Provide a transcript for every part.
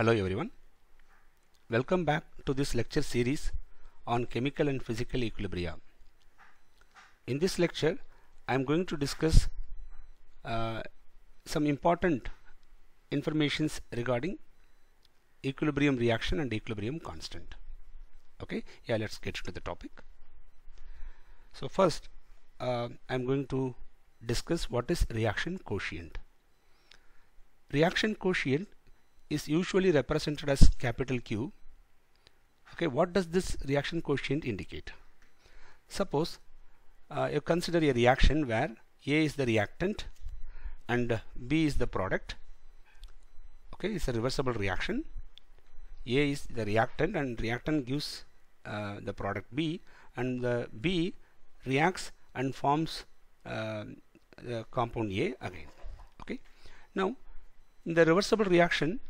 Hello everyone. Welcome back to this lecture series on chemical and physical equilibria. In this lecture I am going to discuss uh, some important informations regarding equilibrium reaction and equilibrium constant. Okay, yeah let's get to the topic. So first uh, I am going to discuss what is reaction quotient. Reaction quotient is usually represented as capital Q. Okay, what does this reaction quotient indicate? Suppose uh, you consider a reaction where A is the reactant and B is the product. Okay, it's a reversible reaction. A is the reactant and reactant gives uh, the product B and the B reacts and forms uh, the compound A again. Okay. Now, in the reversible reaction,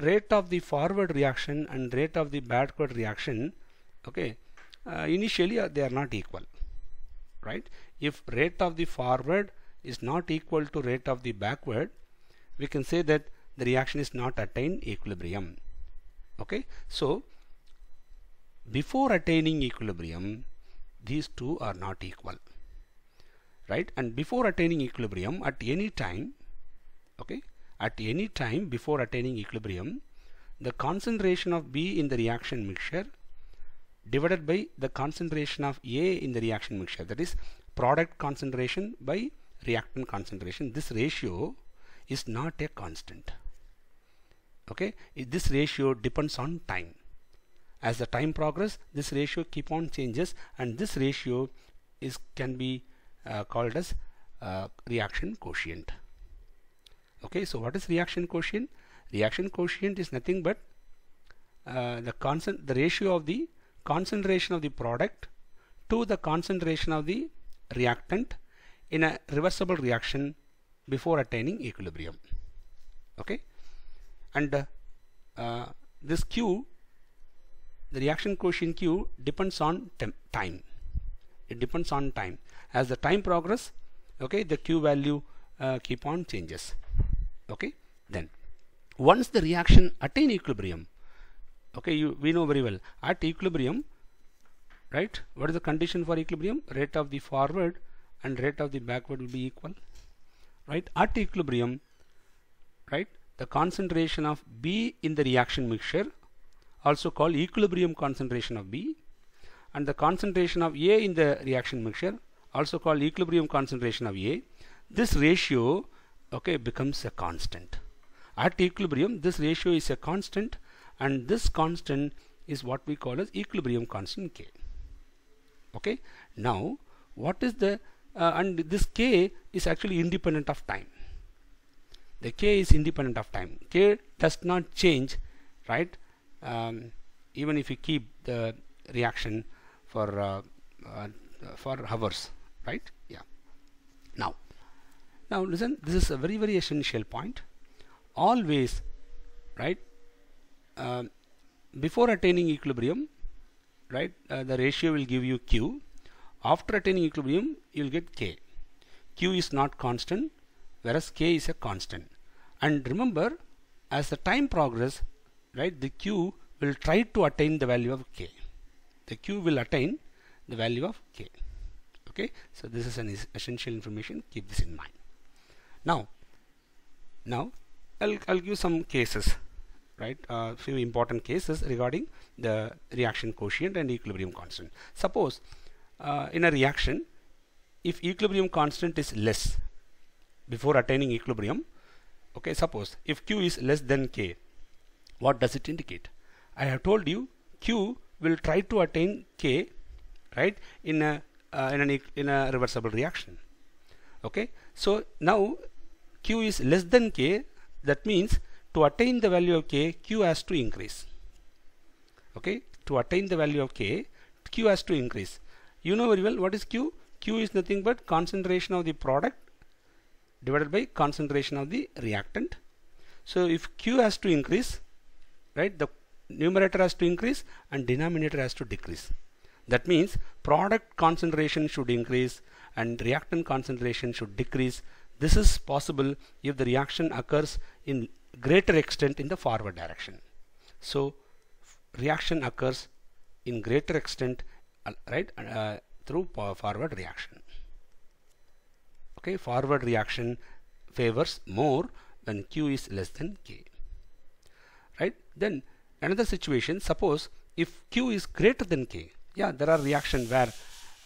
rate of the forward reaction and rate of the backward reaction okay uh, initially uh, they are not equal right if rate of the forward is not equal to rate of the backward we can say that the reaction is not attained equilibrium okay so before attaining equilibrium these two are not equal right and before attaining equilibrium at any time okay at any time before attaining equilibrium, the concentration of B in the reaction mixture divided by the concentration of A in the reaction mixture that is product concentration by reactant concentration this ratio is not a constant okay this ratio depends on time as the time progress this ratio keep on changes and this ratio is can be uh, called as uh, reaction quotient okay so what is reaction quotient reaction quotient is nothing but uh, the constant the ratio of the concentration of the product to the concentration of the reactant in a reversible reaction before attaining equilibrium okay and uh, uh, this Q the reaction quotient Q depends on time it depends on time as the time progress okay the Q value uh, keep on changes okay then once the reaction attain equilibrium okay you, we know very well at equilibrium right what is the condition for equilibrium rate of the forward and rate of the backward will be equal right at equilibrium right the concentration of B in the reaction mixture also called equilibrium concentration of B and the concentration of A in the reaction mixture also called equilibrium concentration of A this ratio okay becomes a constant at equilibrium this ratio is a constant and this constant is what we call as equilibrium constant k okay now what is the uh, and this k is actually independent of time the k is independent of time k does not change right um, even if you keep the reaction for uh, uh, for hours right yeah now now listen, this is a very very essential point. Always, right, uh, before attaining equilibrium, right, uh, the ratio will give you Q. After attaining equilibrium, you will get K. Q is not constant, whereas K is a constant. And remember, as the time progress, right, the Q will try to attain the value of K. The Q will attain the value of K. Okay, so this is an essential information, keep this in mind. Now, now I'll, I'll give some cases, right? Uh, few important cases regarding the reaction quotient and equilibrium constant. Suppose uh, in a reaction, if equilibrium constant is less before attaining equilibrium, okay, suppose if Q is less than K, what does it indicate? I have told you Q will try to attain K, right, in a uh, in, an, in a reversible reaction okay so now q is less than k that means to attain the value of k q has to increase okay to attain the value of k q has to increase you know very well what is q q is nothing but concentration of the product divided by concentration of the reactant so if q has to increase right the numerator has to increase and denominator has to decrease that means product concentration should increase and reactant concentration should decrease. This is possible if the reaction occurs in greater extent in the forward direction. So reaction occurs in greater extent uh, right uh, through forward reaction. Okay, forward reaction favors more when Q is less than K. Right? Then another situation, suppose if Q is greater than K, yeah, there are reactions where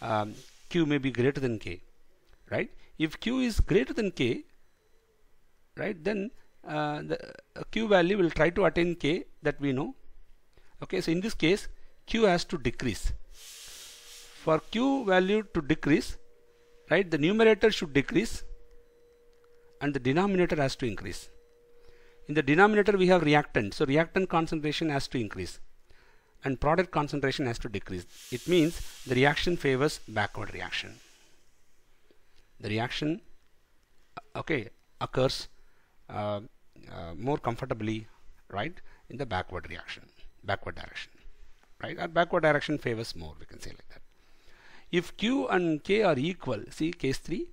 um, q may be greater than k right if q is greater than k right then uh, the uh, q value will try to attain k that we know okay so in this case q has to decrease for q value to decrease right the numerator should decrease and the denominator has to increase in the denominator we have reactant so reactant concentration has to increase and product concentration has to decrease. It means the reaction favors backward reaction. The reaction uh, okay occurs uh, uh, more comfortably right in the backward reaction backward direction right or backward direction favors more we can say like that if q and k are equal see case 3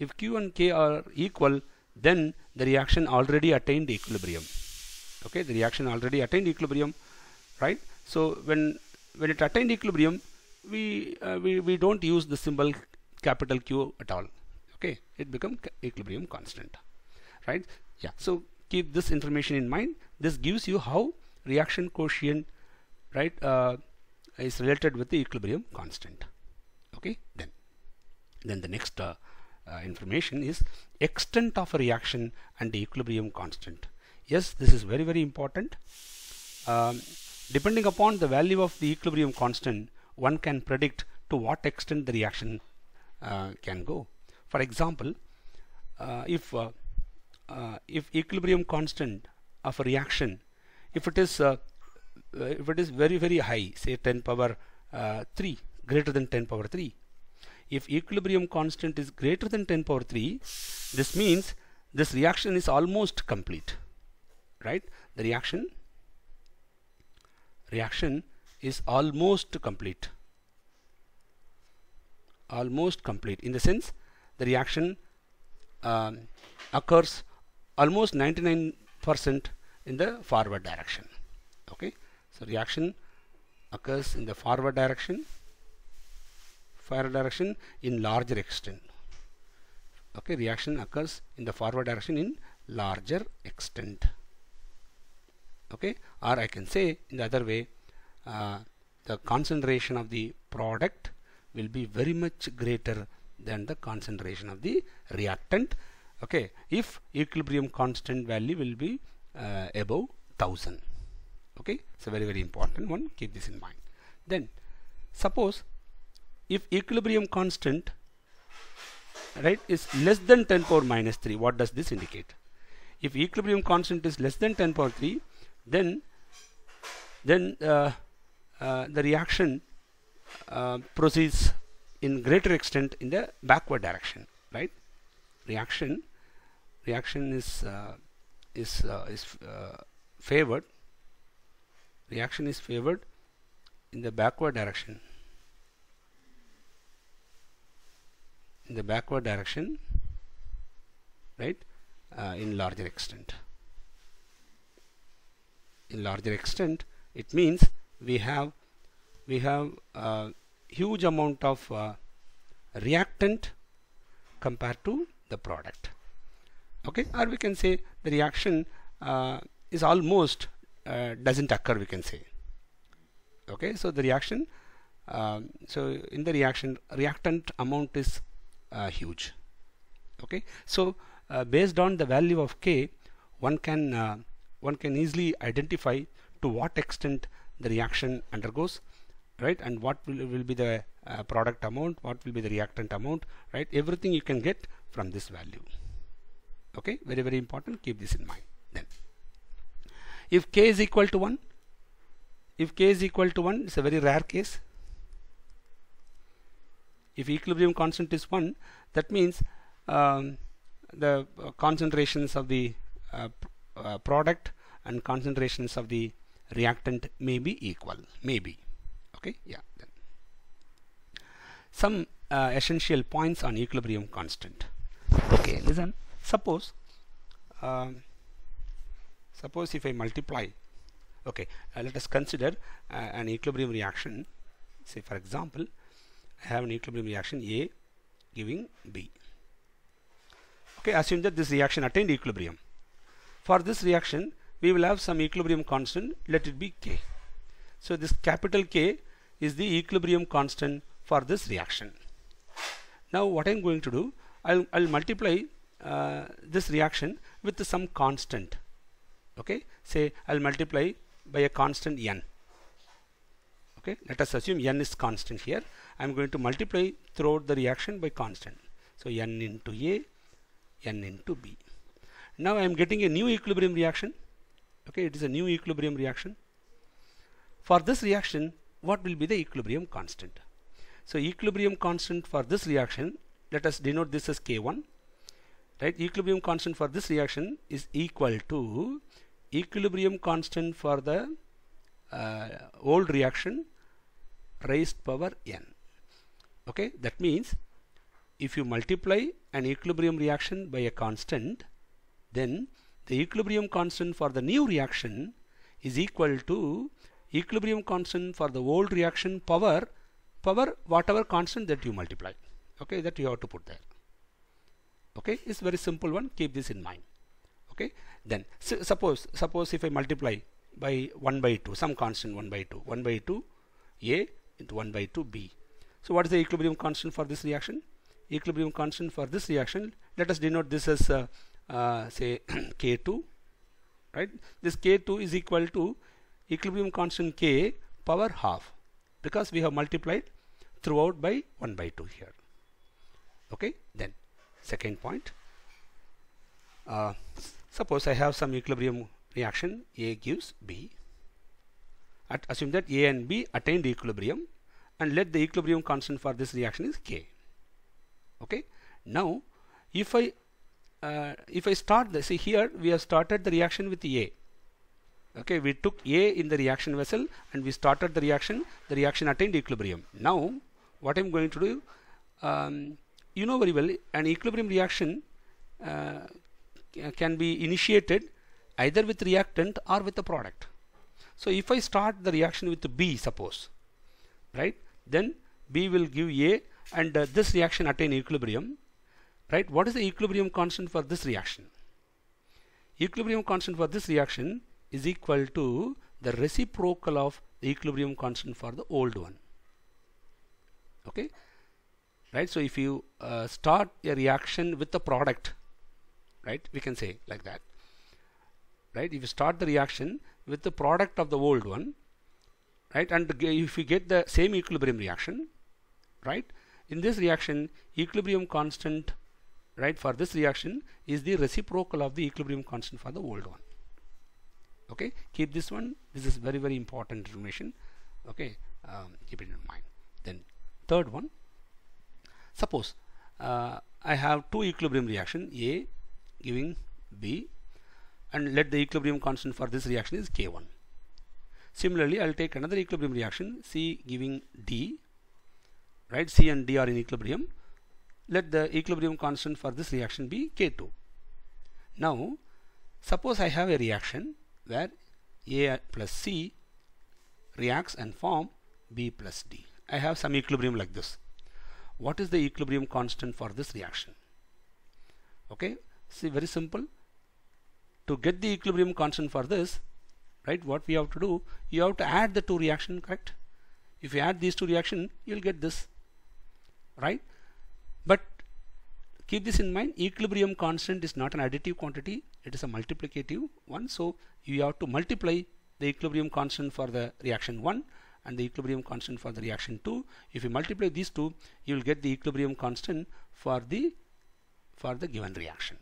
if q and k are equal then the reaction already attained equilibrium okay the reaction already attained equilibrium right so when when it attained equilibrium, we uh, we we don't use the symbol capital Q at all. Okay, it become equilibrium constant, right? Yeah. So keep this information in mind. This gives you how reaction quotient, right, uh, is related with the equilibrium constant. Okay, then then the next. Uh, uh, information is extent of a reaction and the equilibrium constant yes this is very very important um, Depending upon the value of the equilibrium constant, one can predict to what extent the reaction uh, can go. For example, uh, if uh, uh if equilibrium constant of a reaction, if it is uh, uh, if it is very very high, say 10 power 3, greater than 10 power 3, if equilibrium constant is greater than 10 power 3, this means this reaction is almost complete, right? The reaction reaction is almost complete almost complete in the sense the reaction um, occurs almost 99% in the forward direction okay so reaction occurs in the forward direction forward direction in larger extent okay reaction occurs in the forward direction in larger extent okay or I can say in the other way uh, the concentration of the product will be very much greater than the concentration of the reactant okay if equilibrium constant value will be uh, above 1000 okay it's a very very important one keep this in mind then suppose if equilibrium constant right is less than 10 power minus 3 what does this indicate if equilibrium constant is less than 10 power 3 then then uh, uh, the reaction uh, proceeds in greater extent in the backward direction right reaction reaction is uh, is uh, is uh, favored reaction is favored in the backward direction in the backward direction right in larger extent larger extent it means we have we have a huge amount of uh, reactant compared to the product okay or we can say the reaction uh, is almost uh, doesn't occur we can say okay so the reaction um, so in the reaction reactant amount is uh, huge okay so uh, based on the value of k one can uh, one can easily identify to what extent the reaction undergoes right and what will, will be the uh, product amount what will be the reactant amount right everything you can get from this value okay very very important keep this in mind then if k is equal to 1 if k is equal to 1 it's a very rare case if equilibrium constant is 1 that means um, the uh, concentrations of the uh, uh, product and concentrations of the reactant may be equal maybe okay yeah then. some uh, essential points on equilibrium constant okay listen suppose uh, suppose if I multiply okay uh, let us consider uh, an equilibrium reaction say for example I have an equilibrium reaction A giving B okay assume that this reaction attained equilibrium for this reaction, we will have some equilibrium constant, let it be K. So this capital K is the equilibrium constant for this reaction. Now what I'm going to do, I'll, I'll multiply uh, this reaction with some constant. Okay, say I'll multiply by a constant n. Okay, let us assume n is constant here. I'm going to multiply throughout the reaction by constant. So n into A, n into B. Now I am getting a new equilibrium reaction. Okay, it is a new equilibrium reaction. For this reaction, what will be the equilibrium constant? So equilibrium constant for this reaction, let us denote this as K1. Right, equilibrium constant for this reaction is equal to equilibrium constant for the uh, old reaction raised power n. Okay, that means if you multiply an equilibrium reaction by a constant, then the equilibrium constant for the new reaction is equal to equilibrium constant for the old reaction power power whatever constant that you multiply okay that you have to put there okay it's very simple one keep this in mind okay then su suppose suppose if I multiply by 1 by 2 some constant 1 by 2 1 by 2 a into 1 by 2 b so what is the equilibrium constant for this reaction equilibrium constant for this reaction let us denote this as uh, uh, say k2 right this k2 is equal to equilibrium constant k power half because we have multiplied throughout by 1 by 2 here okay then second point uh, suppose I have some equilibrium reaction A gives B At, assume that A and B attained equilibrium and let the equilibrium constant for this reaction is K okay now if I uh, if I start the see here we have started the reaction with A okay we took A in the reaction vessel and we started the reaction the reaction attained equilibrium now what I'm going to do um, you know very well an equilibrium reaction uh, can be initiated either with reactant or with the product so if I start the reaction with B suppose right then B will give A and uh, this reaction attain equilibrium right what is the equilibrium constant for this reaction equilibrium constant for this reaction is equal to the reciprocal of the equilibrium constant for the old one okay right so if you uh, start a reaction with the product right we can say like that right if you start the reaction with the product of the old one right and if you get the same equilibrium reaction right in this reaction equilibrium constant right for this reaction is the reciprocal of the equilibrium constant for the old one okay keep this one this is very very important information okay um, keep it in mind then third one suppose uh, I have two equilibrium reaction A giving B and let the equilibrium constant for this reaction is K1 similarly I'll take another equilibrium reaction C giving D right C and D are in equilibrium let the equilibrium constant for this reaction be K2. Now suppose I have a reaction where A plus C reacts and form B plus D. I have some equilibrium like this. What is the equilibrium constant for this reaction? Okay, see very simple. To get the equilibrium constant for this, right, what we have to do, you have to add the two reaction, correct? If you add these two reaction, you'll get this, right? But keep this in mind equilibrium constant is not an additive quantity it is a multiplicative one so you have to multiply the equilibrium constant for the reaction 1 and the equilibrium constant for the reaction 2 if you multiply these two you will get the equilibrium constant for the for the given reaction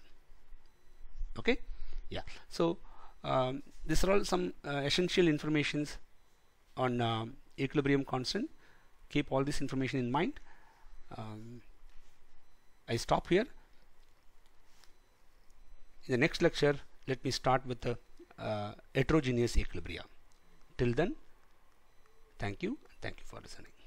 okay yeah so um, these are all some uh, essential informations on uh, equilibrium constant keep all this information in mind um, I stop here. In the next lecture, let me start with the uh, heterogeneous equilibria. Till then, thank you. Thank you for listening.